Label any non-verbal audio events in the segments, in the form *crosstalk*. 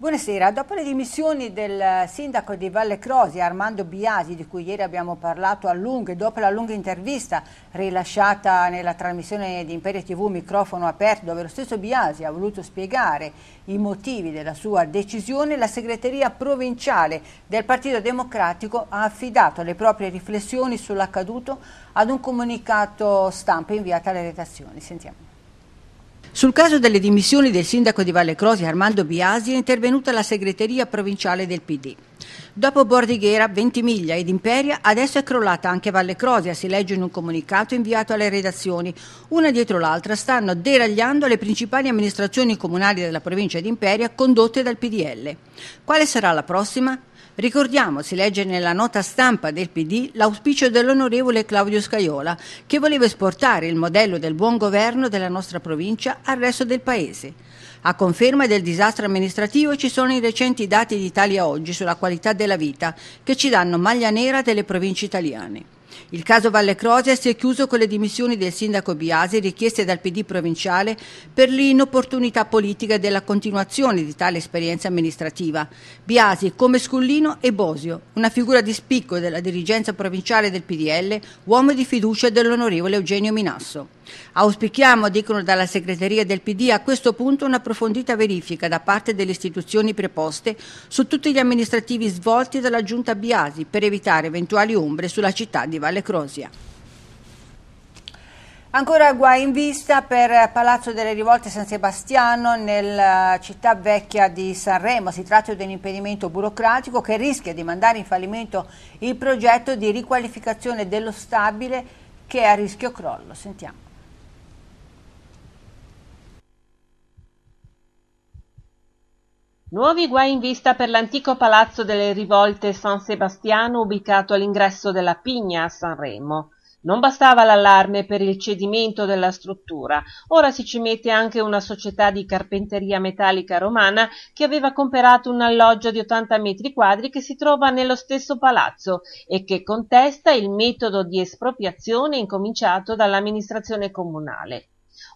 Buonasera, dopo le dimissioni del sindaco di Valle Crosi Armando Biasi, di cui ieri abbiamo parlato a lungo e dopo la lunga intervista rilasciata nella trasmissione di Imperia TV Microfono Aperto, dove lo stesso Biasi ha voluto spiegare i motivi della sua decisione, la segreteria provinciale del Partito Democratico ha affidato le proprie riflessioni sull'accaduto ad un comunicato stampa inviato alle redazioni. Sentiamo. Sul caso delle dimissioni del sindaco di Valle Crosi Armando Biasi è intervenuta la segreteria provinciale del PD. Dopo Bordighera, Ventimiglia ed Imperia, adesso è crollata anche Valle Crosia, si legge in un comunicato inviato alle redazioni. Una dietro l'altra stanno deragliando le principali amministrazioni comunali della provincia di Imperia condotte dal PDL. Quale sarà la prossima? Ricordiamo, si legge nella nota stampa del PD, l'auspicio dell'onorevole Claudio Scaiola, che voleva esportare il modello del buon governo della nostra provincia al resto del Paese. A conferma del disastro amministrativo ci sono i recenti dati di Italia Oggi sulla qualità della vita, che ci danno maglia nera delle province italiane. Il caso Valle Croce si è chiuso con le dimissioni del sindaco Biasi richieste dal PD provinciale per l'inopportunità politica della continuazione di tale esperienza amministrativa. Biasi, come Scullino e Bosio, una figura di spicco della dirigenza provinciale del PDL, uomo di fiducia dell'onorevole Eugenio Minasso. Auspichiamo, dicono dalla segreteria del PD, a questo punto un'approfondita verifica da parte delle istituzioni preposte su tutti gli amministrativi svolti dalla giunta Biasi per evitare eventuali ombre sulla città di Valle Valle Crosia. Ancora guai in vista per Palazzo delle Rivolte San Sebastiano nella città vecchia di Sanremo. Si tratta di un impedimento burocratico che rischia di mandare in fallimento il progetto di riqualificazione dello stabile che è a rischio crollo. Sentiamo. Nuovi guai in vista per l'antico palazzo delle rivolte San Sebastiano ubicato all'ingresso della Pigna a Sanremo. Non bastava l'allarme per il cedimento della struttura, ora si ci mette anche una società di carpenteria metallica romana che aveva comperato un alloggio di 80 metri quadri che si trova nello stesso palazzo e che contesta il metodo di espropriazione incominciato dall'amministrazione comunale.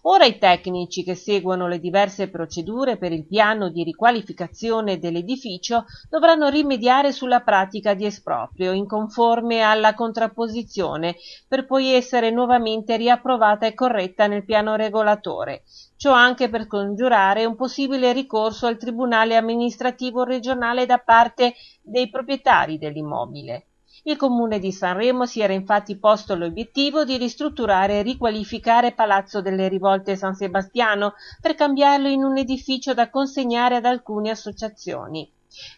Ora i tecnici che seguono le diverse procedure per il piano di riqualificazione dell'edificio dovranno rimediare sulla pratica di esproprio in conforme alla contrapposizione per poi essere nuovamente riapprovata e corretta nel piano regolatore. Ciò anche per congiurare un possibile ricorso al Tribunale amministrativo regionale da parte dei proprietari dell'immobile. Il Comune di Sanremo si era infatti posto l'obiettivo di ristrutturare e riqualificare Palazzo delle Rivolte San Sebastiano per cambiarlo in un edificio da consegnare ad alcune associazioni.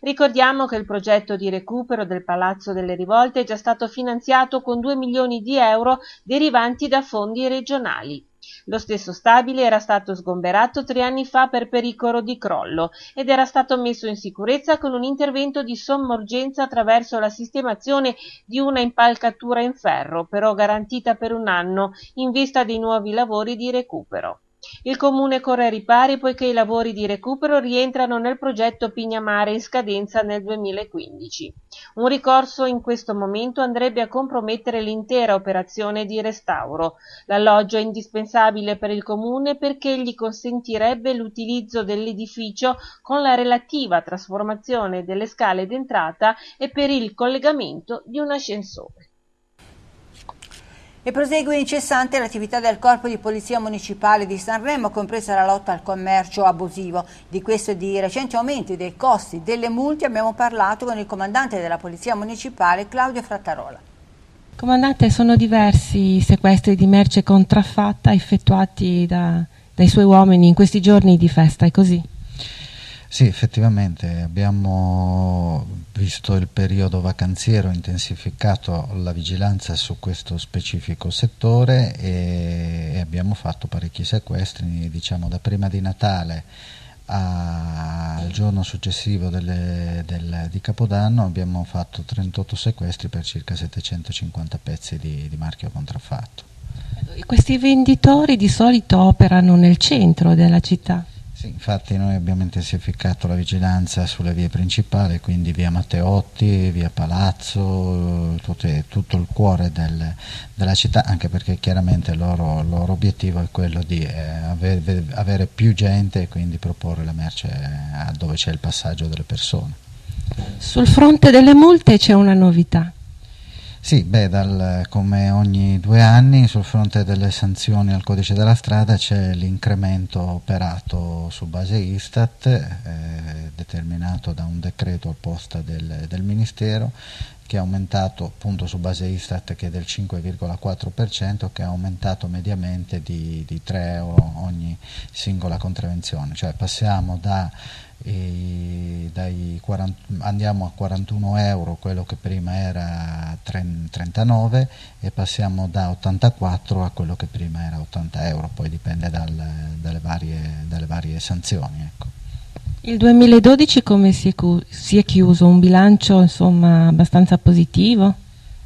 Ricordiamo che il progetto di recupero del Palazzo delle Rivolte è già stato finanziato con 2 milioni di euro derivanti da fondi regionali. Lo stesso stabile era stato sgomberato tre anni fa per pericolo di crollo ed era stato messo in sicurezza con un intervento di sommorgenza attraverso la sistemazione di una impalcatura in ferro, però garantita per un anno in vista dei nuovi lavori di recupero. Il comune corre ai ripari poiché i lavori di recupero rientrano nel progetto Pignamare in scadenza nel 2015. Un ricorso in questo momento andrebbe a compromettere l'intera operazione di restauro. L'alloggio è indispensabile per il comune perché gli consentirebbe l'utilizzo dell'edificio con la relativa trasformazione delle scale d'entrata e per il collegamento di un ascensore. E prosegue incessante l'attività del Corpo di Polizia Municipale di Sanremo, compresa la lotta al commercio abusivo. Di questo e di recenti aumenti dei costi delle multe abbiamo parlato con il comandante della Polizia Municipale, Claudio Frattarola. Comandante, sono diversi i sequestri di merce contraffatta effettuati da, dai suoi uomini in questi giorni di festa, è così? Sì, effettivamente abbiamo visto il periodo vacanziero intensificato la vigilanza su questo specifico settore e abbiamo fatto parecchi sequestri, diciamo da prima di Natale al giorno successivo delle, del, di Capodanno abbiamo fatto 38 sequestri per circa 750 pezzi di, di marchio contraffatto. Ecco, e questi venditori di solito operano nel centro della città? Sì, infatti noi abbiamo intensificato la vigilanza sulle vie principali, quindi via Matteotti, via Palazzo, tutte, tutto il cuore del, della città, anche perché chiaramente il loro, loro obiettivo è quello di eh, avere, avere, più gente e quindi proporre la merce eh, dove c'è il passaggio delle persone. Sul fronte delle multe c'è una novità. Sì, beh, dal, come ogni due anni sul fronte delle sanzioni al codice della strada c'è l'incremento operato su base Istat, eh, determinato da un decreto apposta del, del Ministero, che è aumentato appunto su base Istat che è del 5,4% che è aumentato mediamente di, di 3 euro ogni singola contravenzione, cioè passiamo da e 40, andiamo a 41 euro quello che prima era 39 e passiamo da 84 a quello che prima era 80 euro poi dipende dal, dalle, varie, dalle, varie, sanzioni ecco. il 2012 come si è, si è chiuso? un bilancio insomma abbastanza positivo?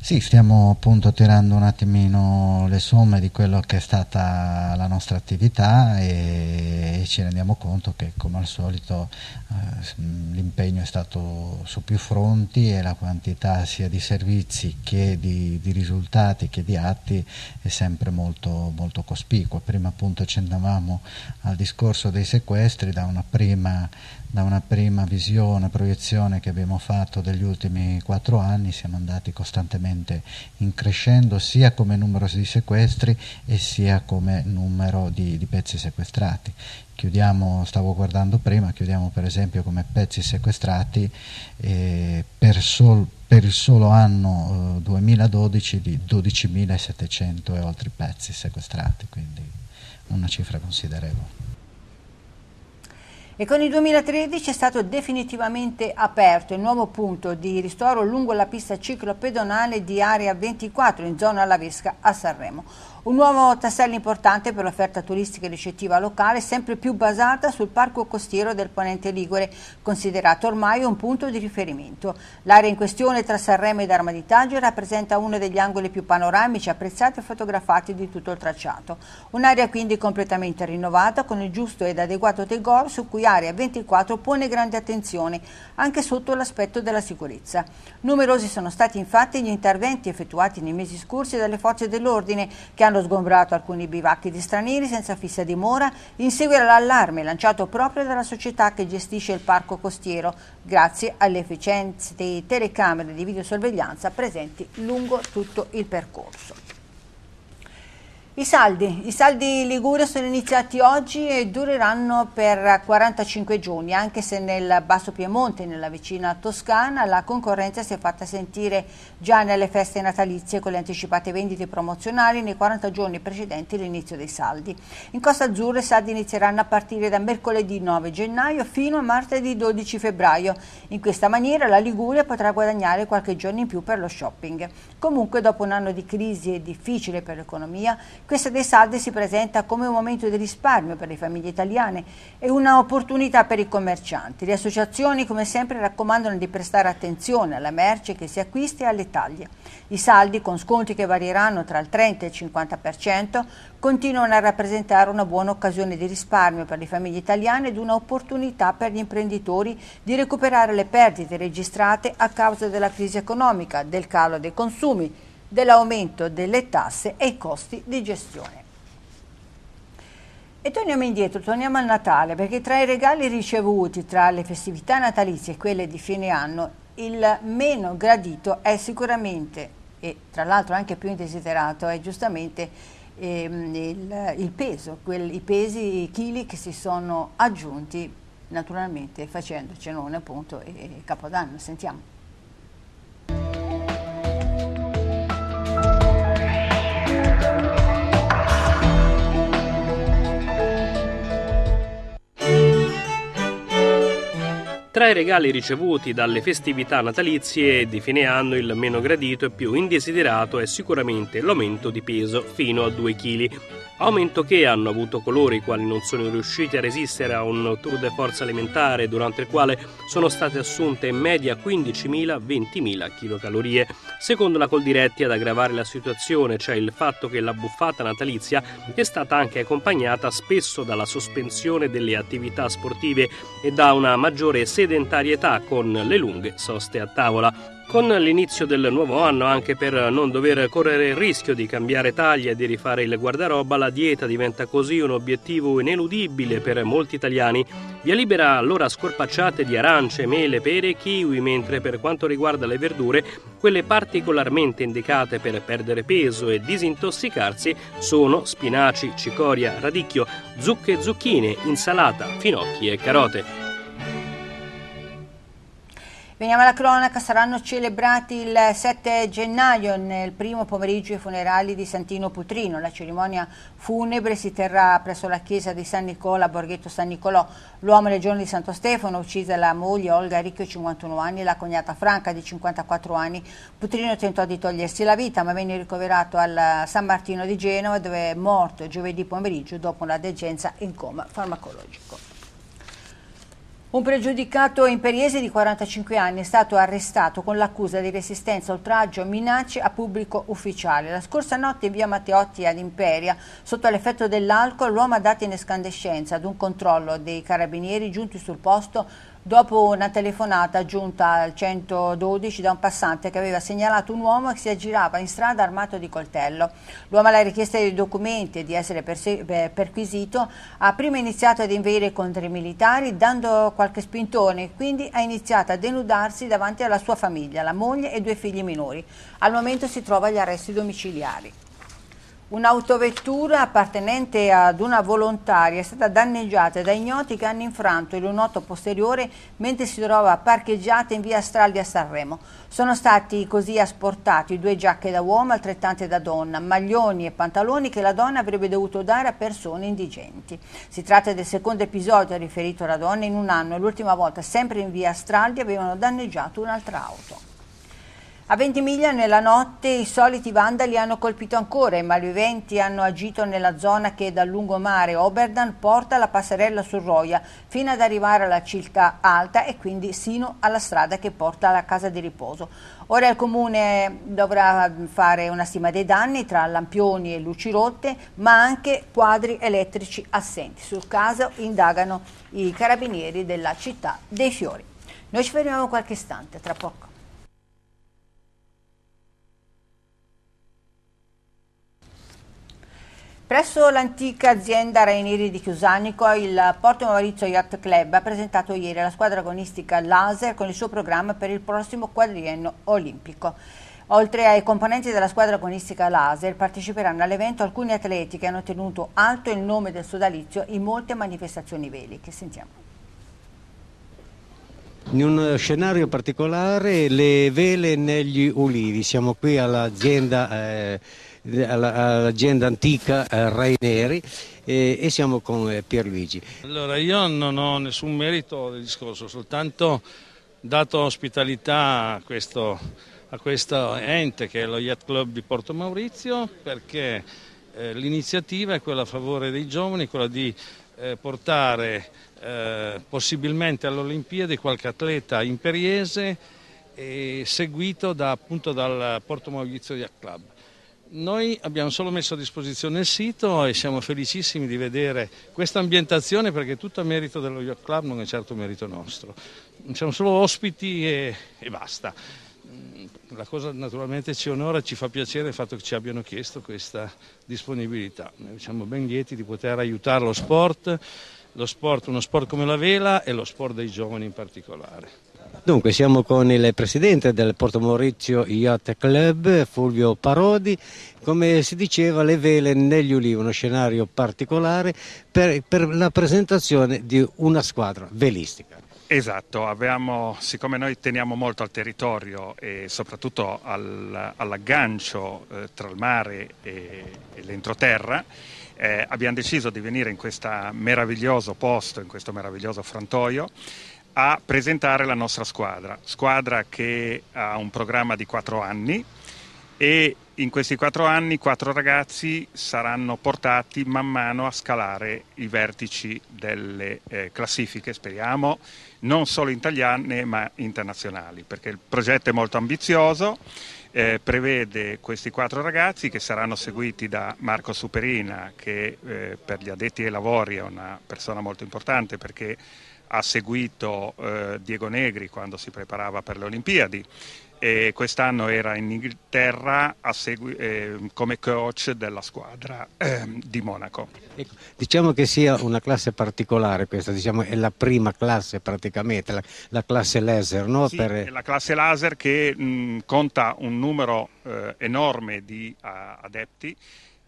Sì, stiamo appunto tirando un attimino le somme di quello che è stata la nostra attività e, ci rendiamo conto che come al solito eh, l'impegno è stato su più fronti e la quantità sia di servizi che di, di risultati che di atti è sempre molto, molto cospicua. Prima appunto accennavamo al discorso dei sequestri da una prima da una prima visione, proiezione che abbiamo fatto degli ultimi quattro anni, siamo andati costantemente in crescendo sia come numero di sequestri e sia come numero di, di pezzi sequestrati. Chiudiamo, stavo guardando prima, chiudiamo per esempio come pezzi sequestrati eh, per, sol, per, il solo anno eh, 2012 di 12.700 e oltre pezzi sequestrati, quindi una cifra considerevole e con il 2013 è stato definitivamente aperto il nuovo punto di ristoro lungo la pista ciclopedonale di area 24 in zona Lavesca a Sanremo. Un nuovo tassello importante per l'offerta turistica e ricettiva locale, sempre più basata sul parco costiero del Ponente Ligure, considerato ormai un punto di riferimento. L'area in questione tra Sanremo ed Armaditagio rappresenta uno degli angoli più panoramici, apprezzati e fotografati di tutto il tracciato. Un'area quindi completamente rinnovata, con il giusto ed adeguato tegor, su cui Area 24 pone grande attenzione, anche sotto l'aspetto della sicurezza. Numerosi sono stati infatti gli interventi effettuati nei mesi scorsi dalle forze dell'ordine, che hanno hanno sgombrato alcuni bivacchi di stranieri senza fissa dimora in seguito all'allarme lanciato proprio dalla società che gestisce il parco costiero grazie alle efficienti telecamere di videosorveglianza presenti lungo tutto il percorso. I saldi. I saldi Ligure sono iniziati oggi e dureranno per 45 giorni, anche se nel Basso Piemonte, nella vicina Toscana, la concorrenza si è fatta sentire già nelle feste natalizie con le anticipate vendite promozionali nei 40 giorni precedenti l'inizio dei saldi. In Costa Azzurra i saldi inizieranno a partire da mercoledì 9 gennaio fino a martedì 12 febbraio. In questa maniera la Liguria potrà guadagnare qualche giorno in più per lo shopping. Comunque, dopo un anno di crisi e difficile per l'economia, questa dei saldi si presenta come un momento di risparmio per le famiglie italiane e un'opportunità per i commercianti. Le associazioni come sempre raccomandano di prestare attenzione alla merce che si acquista e alle taglie. I saldi, con sconti che varieranno tra il 30 e il 50%, continuano a rappresentare una buona occasione di risparmio per le famiglie italiane ed un'opportunità per gli imprenditori di recuperare le perdite registrate a causa della crisi economica, del calo dei consumi, dell'aumento delle tasse e i costi di gestione. E torniamo indietro, torniamo al Natale, perché tra i regali ricevuti tra le festività natalizie e quelle di fine anno, il meno gradito è sicuramente, e tra l'altro anche più indesiderato, è giustamente ehm, il, il, peso, quel, i pesi, i chili che si sono aggiunti naturalmente facendo cenone appunto e Capodanno. Sentiamo. Tra i regali ricevuti dalle festività natalizie di fine anno il meno gradito e più indesiderato è sicuramente l'aumento di peso fino a 2 kg, aumento che hanno avuto coloro i quali non sono riusciti a resistere a un tour de forza alimentare durante il quale sono state assunte in media 15.000-20.000 kcal. Secondo la Coldiretti ad aggravare la situazione c'è cioè il fatto che la buffata natalizia è stata anche accompagnata spesso dalla sospensione delle attività sportive e da una maggiore sedentarietà con le lunghe soste a tavola. Con l'inizio del nuovo anno, anche per non dover correre il rischio di cambiare taglia e di rifare il guardaroba, la dieta diventa così un obiettivo ineludibile per molti italiani. Via libera allora scorpacciate di arance, mele, pere e kiwi, mentre per quanto riguarda le verdure, quelle particolarmente indicate per perdere peso e disintossicarsi sono spinaci, cicoria, radicchio, zucche e zucchine, insalata, finocchi e carote. Veniamo alla cronaca, saranno celebrati il 7 gennaio nel primo pomeriggio i funerali di Santino Putrino. La cerimonia funebre si terrà presso la chiesa di San Nicola, Borghetto San Nicolò. L'uomo del giorno di Santo Stefano uccise la moglie Olga Ricchio, 51 anni, e la cognata Franca di 54 anni. Putrino tentò di togliersi la vita ma venne ricoverato al San Martino di Genova dove è morto giovedì pomeriggio dopo una degenza in coma farmacologico. Un pregiudicato imperiese di 45 anni è stato arrestato con l'accusa di resistenza, oltraggio, e minacce a pubblico ufficiale. La scorsa notte in via Matteotti ad Imperia, sotto l'effetto dell'alcol, l'uomo ha dato in escandescenza ad un controllo dei carabinieri giunti sul posto dopo una telefonata giunta al 112 da un passante che aveva segnalato un uomo che si aggirava in strada armato di coltello. L'uomo alla richiesta dei documenti e di essere perquisito ha prima iniziato ad inveire contro i militari dando qualche spintone, quindi ha iniziato a denudarsi davanti alla sua famiglia, la moglie e due figli minori. Al momento si trova agli arresti domiciliari. Un'autovettura appartenente ad una volontaria è stata danneggiata da ignoti che hanno infranto il lunotto posteriore mentre si trovava parcheggiata in via Straldi a Sanremo. Sono stati così asportati due giacche da uomo altrettante da donna, maglioni e pantaloni che la donna avrebbe dovuto dare a persone indigenti. Si tratta del secondo episodio riferito alla donna in un anno e l'ultima volta sempre in via Straldi avevano danneggiato un'altra auto. A Ventimiglia nella notte i soliti vandali hanno colpito ancora, i malviventi hanno agito nella zona che dal lungomare Oberdan porta la passerella sul Roia fino ad arrivare alla città alta e quindi sino alla strada che porta alla casa di riposo. Ora il comune dovrà fare una stima dei danni tra lampioni e luci rotte ma anche quadri elettrici assenti. Sul caso indagano i carabinieri della città dei fiori. Noi ci fermiamo qualche istante, tra poco. Presso l'antica azienda Rainieri di Chiusanico, il Porto Maurizio Yacht Club ha presentato ieri la squadra agonistica Laser con il suo programma per il prossimo quadriennio olimpico. Oltre ai componenti della squadra agonistica laser parteciperanno all'evento alcuni atleti che hanno tenuto alto il nome del sodalizio in molte manifestazioni veliche. Sentiamo. In un scenario particolare le vele negli ulivi, siamo qui all'azienda eh, all'azienda antica eh, Rai Neri e, siamo con eh, Pierluigi. Allora io non ho nessun merito del discorso, soltanto dato ospitalità a questo, a questo ente che è lo Yacht Club di Porto Maurizio perché eh, l'iniziativa è quella a favore dei giovani, quella di portare possibilmente all'Olimpiade qualche atleta imperiese seguito da, appunto dal Porto Maurizio Yacht Club. Noi abbiamo solo messo a disposizione il sito e siamo felicissimi di vedere questa ambientazione perché tutto a merito dello Yacht Club, non è certo merito nostro. Siamo solo ospiti e, e basta. Mm, la cosa naturalmente ci onora, e ci fa piacere il fatto che ci abbiano chiesto questa disponibilità. Noi siamo ben lieti di poter aiutare lo sport, lo sport, uno sport come la vela e lo sport dei giovani in particolare. Dunque siamo con il presidente del Porto Maurizio Yacht Club, Fulvio Parodi, come si diceva le vele negli ulivi, uno scenario particolare per, per la presentazione di una squadra velistica. Esatto, abbiamo, siccome noi teniamo molto al territorio e soprattutto al, all'aggancio eh, tra il mare e, e l'entroterra, eh, abbiamo deciso di venire in questo meraviglioso posto, in questo meraviglioso frantoio, a presentare la nostra squadra, squadra che ha un programma di quattro anni e in questi quattro anni quattro ragazzi saranno portati man mano a scalare i vertici delle eh, classifiche, speriamo, non solo italiane ma internazionali, perché il progetto è molto ambizioso, eh, prevede questi quattro ragazzi che saranno seguiti da Marco Superina che eh, per gli addetti ai lavori è una persona molto importante perché ha seguito eh, Diego Negri quando si preparava per le Olimpiadi e quest'anno era in Inghilterra segui- eh, come coach della squadra eh, di Monaco. Ecco, diciamo che sia una classe particolare questa, diciamo, è la prima classe praticamente, la, la classe laser. No? Sì, per... la classe laser che mh, conta un numero eh, enorme di uh, adepti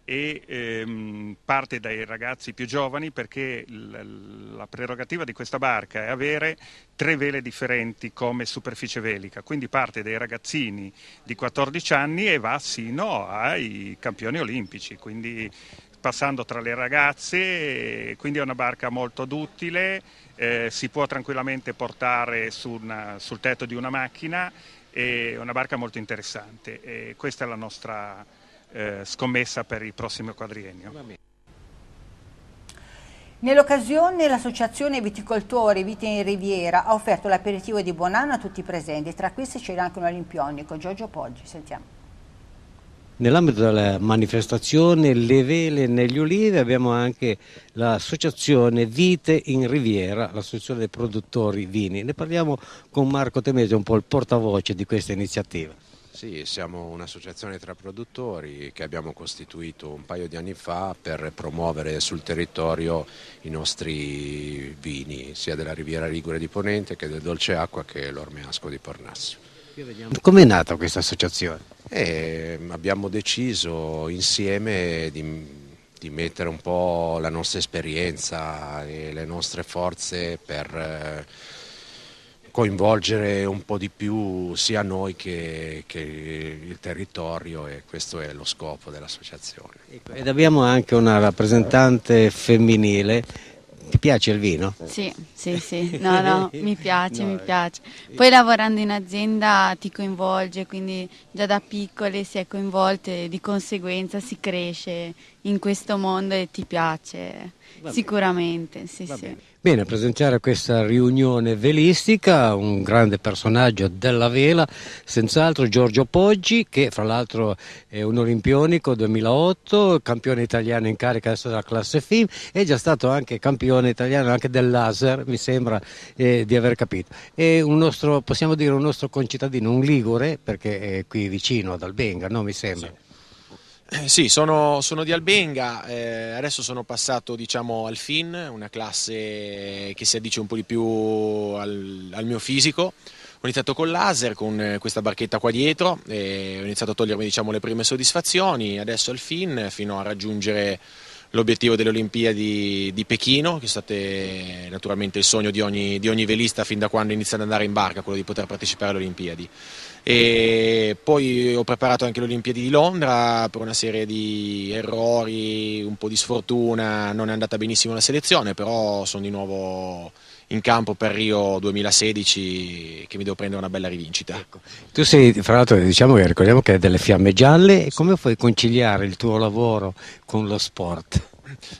e ehm, parte dai ragazzi più giovani perché l- la prerogativa di questa barca è avere tre vele differenti come superficie velica, quindi parte dai ragazzini di 14 anni e va sino ai campioni olimpici, quindi passando tra le ragazze, quindi è una barca molto duttile, eh, si può tranquillamente portare su una, sul tetto di una macchina, è una barca molto interessante e questa è la nostra eh, scommessa per il prossimo quadriennio. Nell'occasione l'Associazione Viticoltori Vite in Riviera ha offerto l'aperitivo di buon anno a tutti i presenti, tra questi c'era anche un olimpionico, Giorgio Poggi, sentiamo. Nell'ambito della manifestazione Le Vele negli Ulivi abbiamo anche l'associazione Vite in Riviera, l'associazione dei produttori vini. Ne parliamo con Marco Temese, un po' il portavoce di questa iniziativa. Sì, siamo un'associazione tra produttori che abbiamo costituito un paio di anni fa per promuovere sul territorio i nostri vini, sia della Riviera Ligure di Ponente che del Dolce Acqua che l'Ormeasco di Pornassio. Come è nata questa associazione? Eh, abbiamo deciso insieme di, di, mettere un po' la nostra esperienza e le nostre forze per... Eh, coinvolgere un po' di più sia noi che, che il territorio e questo è lo scopo dell'associazione. Ecco, ed abbiamo anche una rappresentante femminile ti piace il vino? Sì, sì, sì, no, no, *laughs* mi piace, no, mi piace. Poi lavorando in azienda ti coinvolge, quindi già da piccole si è coinvolte, e di conseguenza si cresce in questo mondo e ti piace Va sicuramente. Sì, sì. Bene. bene, a presenziare questa riunione velistica un grande personaggio della vela, senz'altro Giorgio Poggi, che fra l'altro è un olimpionico 2008, campione italiano in carica adesso della classe FIM, è già stato anche campione italiano anche del laser, mi sembra eh, di aver capito. È un nostro, possiamo dire, un nostro concittadino, un ligure, perché è qui vicino ad Albenga, no? mi sembra. Sì. Eh, sì, sono, sono di Albenga, eh, adesso sono passato diciamo, al FIN, una classe che si addice un po' di più al, al mio fisico. Ho iniziato con laser, con eh, questa barchetta qua dietro, e ho iniziato a togliermi diciamo, le prime soddisfazioni, adesso al FIN fino a raggiungere l'obiettivo delle Olimpiadi di Pechino, che è stato naturalmente il sogno di ogni, di ogni velista fin da quando inizia ad andare in barca, quello di poter partecipare alle Olimpiadi. E poi ho preparato anche le Olimpiadi di Londra per una serie di errori, un po' di sfortuna, non è andata benissimo la selezione, però sono di nuovo in campo per Rio 2016 che mi devo prendere una bella rivincita. Ecco. Tu sei, fra l'altro, diciamo che ricordiamo che hai delle fiamme gialle, come puoi conciliare il tuo lavoro con lo sport?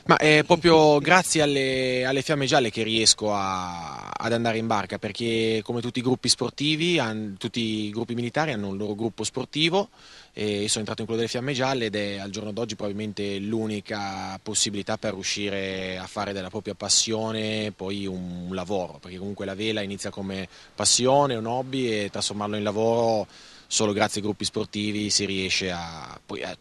Ma è eh, proprio grazie alle, alle fiamme gialle che riesco a, ad andare in barca, perché come tutti i gruppi sportivi, han, tutti i gruppi militari hanno un loro gruppo sportivo e sono entrato in quello delle fiamme gialle ed è al giorno d'oggi probabilmente l'unica possibilità per riuscire a fare della propria passione poi un, un lavoro, perché comunque la vela inizia come passione, un hobby e trasformarlo in lavoro solo grazie ai gruppi sportivi si riesce a, poi a,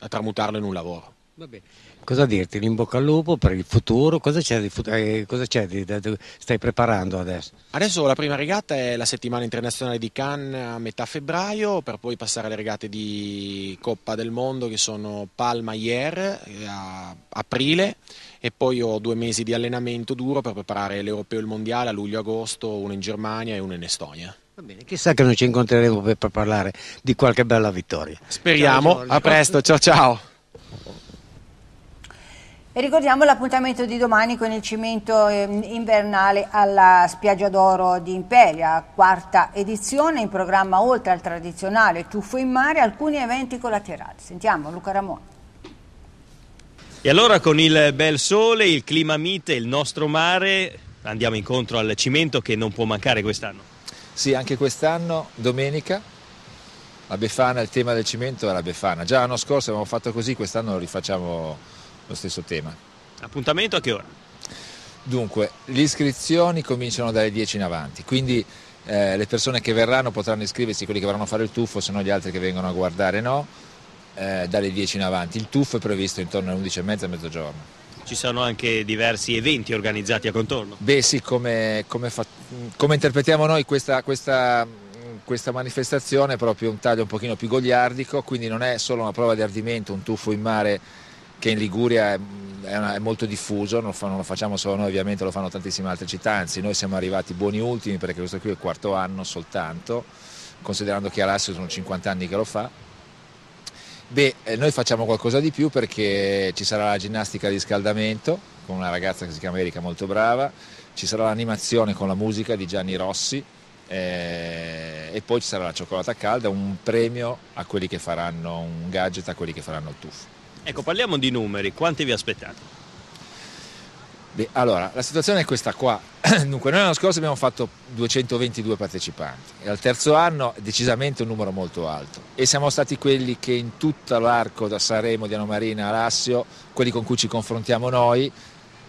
a tramutarlo in un lavoro. Va bene cosa dirti? In bocca al lupo per il futuro, cosa c'è, di, futuro, eh, cosa c'è di, di, di, stai preparando adesso? Adesso la prima regata è la settimana internazionale di Cannes a metà febbraio, per poi passare alle regate di Coppa del Mondo che sono Palma Ier eh, a aprile e poi ho due mesi di allenamento duro per preparare l'Europeo e il Mondiale a luglio-agosto, uno in Germania e uno in Estonia. Va bene, chissà che noi ci incontreremo per parlare di qualche bella vittoria. Speriamo, ciao, a presto, ciao ciao. E ricordiamo l'appuntamento di domani con il cimento ehm, invernale alla Spiaggia d'Oro di Imperia, quarta edizione, in programma oltre al tradizionale tuffo in mare, alcuni eventi collaterali. Sentiamo Luca Ramone. E allora con il bel sole, il clima mite, il nostro mare, andiamo incontro al cimento che non può mancare quest'anno. Sì, anche quest'anno, domenica, la Befana, il tema del cimento è la Befana. Già l'anno scorso abbiamo fatto così, quest'anno lo rifacciamo lo stesso tema. Appuntamento a che ora? Dunque, le iscrizioni cominciano dalle 10 in avanti, quindi eh, le persone che verranno potranno iscriversi, quelli che vorranno fare il tuffo, se no gli altri che vengono a guardare no, eh, dalle 10 in avanti. Il tuffo è previsto intorno alle 11.30 e mezzogiorno. Ci sono anche diversi eventi organizzati a contorno? Beh sì, come, come, come interpretiamo noi questa, questa questa manifestazione è proprio un taglio un pochino più goliardico, quindi non è solo una prova di ardimento, un tuffo in mare che in Liguria è, è, una, è molto diffuso, non, fa, non, lo facciamo solo noi ovviamente, lo fanno tantissime altre città, anzi noi siamo arrivati buoni ultimi perché questo qui è il quarto anno soltanto, considerando che Alassio sono 50 anni che lo fa. Beh, eh, noi facciamo qualcosa di più perché ci sarà la ginnastica di scaldamento con una ragazza che si chiama Erika molto brava, ci sarà l'animazione con la musica di Gianni Rossi eh, e poi ci sarà la cioccolata calda, un premio a quelli che faranno un gadget, a quelli che faranno il tuffo. Ecco, parliamo di numeri, quanti vi aspettate? Beh, allora, la situazione è questa qua. *clears throat* Dunque, noi l'anno scorso abbiamo fatto 222 partecipanti e al terzo anno decisamente un numero molto alto e siamo stati quelli che in tutto l'arco da Sanremo, Diano Marina, Alassio, quelli con cui ci confrontiamo noi,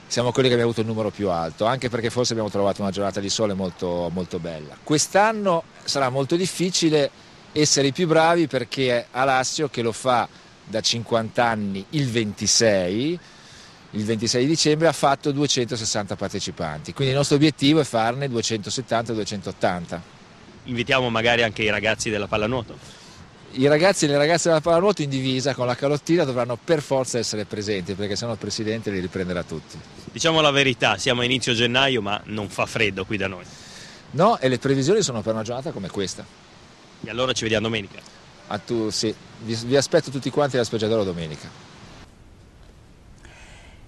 siamo quelli che abbiamo avuto il numero più alto, anche perché forse abbiamo trovato una giornata di sole molto, molto bella. Quest'anno sarà molto difficile essere i più bravi perché Alassio che lo fa da 50 anni il 26, il 26 dicembre ha fatto 260 partecipanti, quindi il nostro obiettivo è farne 270-280. Invitiamo magari anche i ragazzi della pallanuoto. I ragazzi e le ragazze della pallanuoto in divisa con la calottina dovranno per forza essere presenti perché sennò il presidente li riprenderà tutti. Diciamo la verità, siamo a inizio gennaio ma non fa freddo qui da noi. No, e le previsioni sono per una giornata come questa. E allora ci vediamo domenica a tu, sì. vi, vi aspetto tutti quanti alla Spiaggiadoro domenica.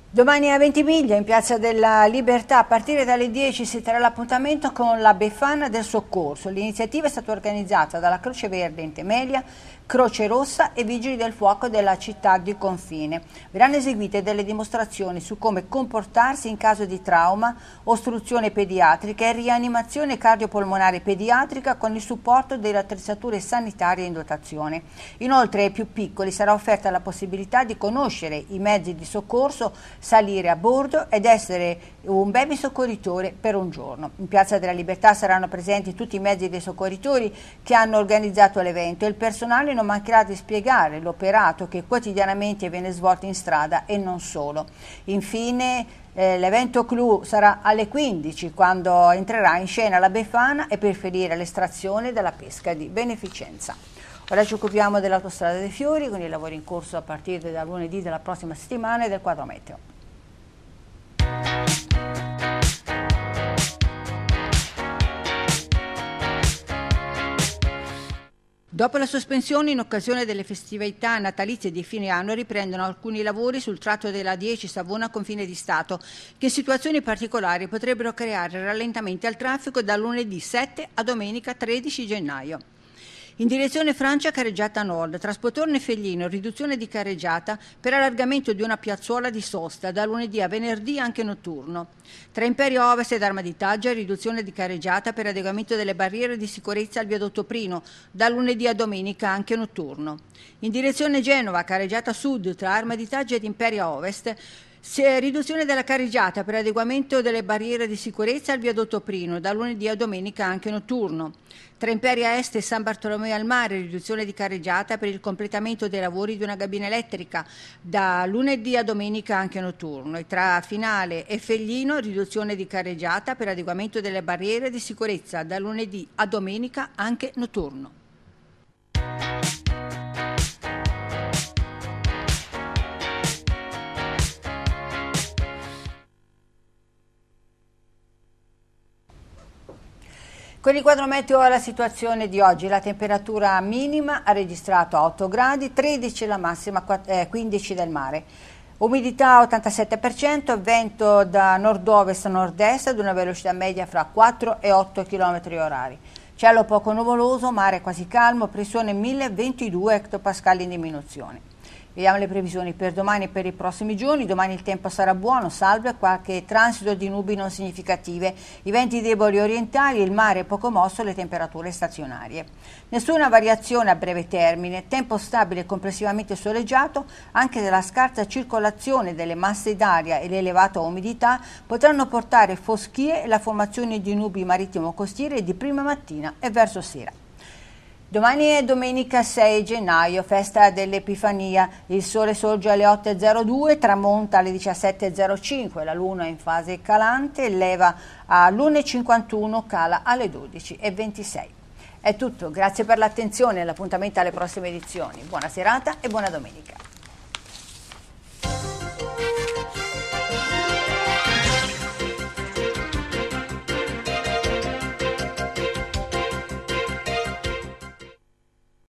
Domani a Ventimiglia, in Piazza della Libertà, a partire dalle 10 si terrà l'appuntamento con la Befana del Soccorso. L'iniziativa è stata organizzata dalla Croce Verde in Temelia, Croce Rossa e Vigili del Fuoco della città di confine. Verranno eseguite delle dimostrazioni su come comportarsi in caso di trauma, ostruzione pediatrica e rianimazione cardiopolmonare pediatrica con il supporto delle attrezzature sanitarie in dotazione. Inoltre ai più piccoli sarà offerta la possibilità di conoscere i mezzi di soccorso, salire a bordo ed essere un baby soccorritore per un giorno. In Piazza della Libertà saranno presenti tutti i mezzi dei soccorritori che hanno organizzato l'evento e il personale ascoltatori non mancherà di spiegare l'operato che quotidianamente viene svolto in strada e non solo. Infine eh, l'evento clou sarà alle 15 quando entrerà in scena la Befana e per ferire l'estrazione della pesca di beneficenza. Ora ci occupiamo dell'autostrada dei fiori con i lavori in corso a partire da lunedì della prossima settimana e del quadro meteo. Dopo la sospensione in occasione delle festività natalizie di fine anno riprendono alcuni lavori sul tratto della 10 Savona confine di Stato che in situazioni particolari potrebbero creare rallentamenti al traffico da lunedì 7 a domenica 13 gennaio. In direzione Francia careggiata nord, tra Spotorno e Fellino, riduzione di careggiata per allargamento di una piazzuola di sosta da lunedì a venerdì anche notturno. Tra Imperio Ovest ed Arma di Taggia, riduzione di careggiata per adeguamento delle barriere di sicurezza al viadotto Prino da lunedì a domenica anche notturno. In direzione Genova, careggiata sud tra Arma di Taggia ed Imperio Ovest, eh, riduzione della carreggiata per adeguamento delle barriere di sicurezza al viadotto Prino, da lunedì a domenica anche notturno. Tra Imperia Est e San Bartolomeo al Mare, riduzione di carreggiata per il completamento dei lavori di una cabina elettrica, da lunedì a domenica anche notturno. E tra Finale e Fellino, riduzione di carreggiata per adeguamento delle barriere di sicurezza, da lunedì a domenica anche notturno. Con il quadro meteo la situazione di oggi, la temperatura minima ha registrato 8 gradi, 13 la massima, 15 eh, del mare. Umidità 87%, vento da nord-ovest a nord-est ad una velocità media fra 4 e 8 km orari. Cielo poco nuvoloso, mare quasi calmo, pressione 1022 hectopascali in diminuzione. Vediamo le previsioni per domani e per i prossimi giorni. Domani il tempo sarà buono, salve qualche transito di nubi non significative. I venti deboli orientali, il mare poco mosso, le temperature stazionarie. Nessuna variazione a breve termine, tempo stabile e complessivamente soleggiato, anche se la scarsa circolazione delle masse d'aria e l'elevata umidità potranno portare foschie e la formazione di nubi marittimo-costiere di prima mattina e verso sera. Domani è domenica 6 gennaio, festa dell'Epifania. Il sole sorge alle 8.02, tramonta alle 17.05, la luna è in fase calante, leva all'1.51, cala alle 12.26. È tutto, grazie per l'attenzione e l'appuntamento alle prossime edizioni. Buona serata e buona domenica.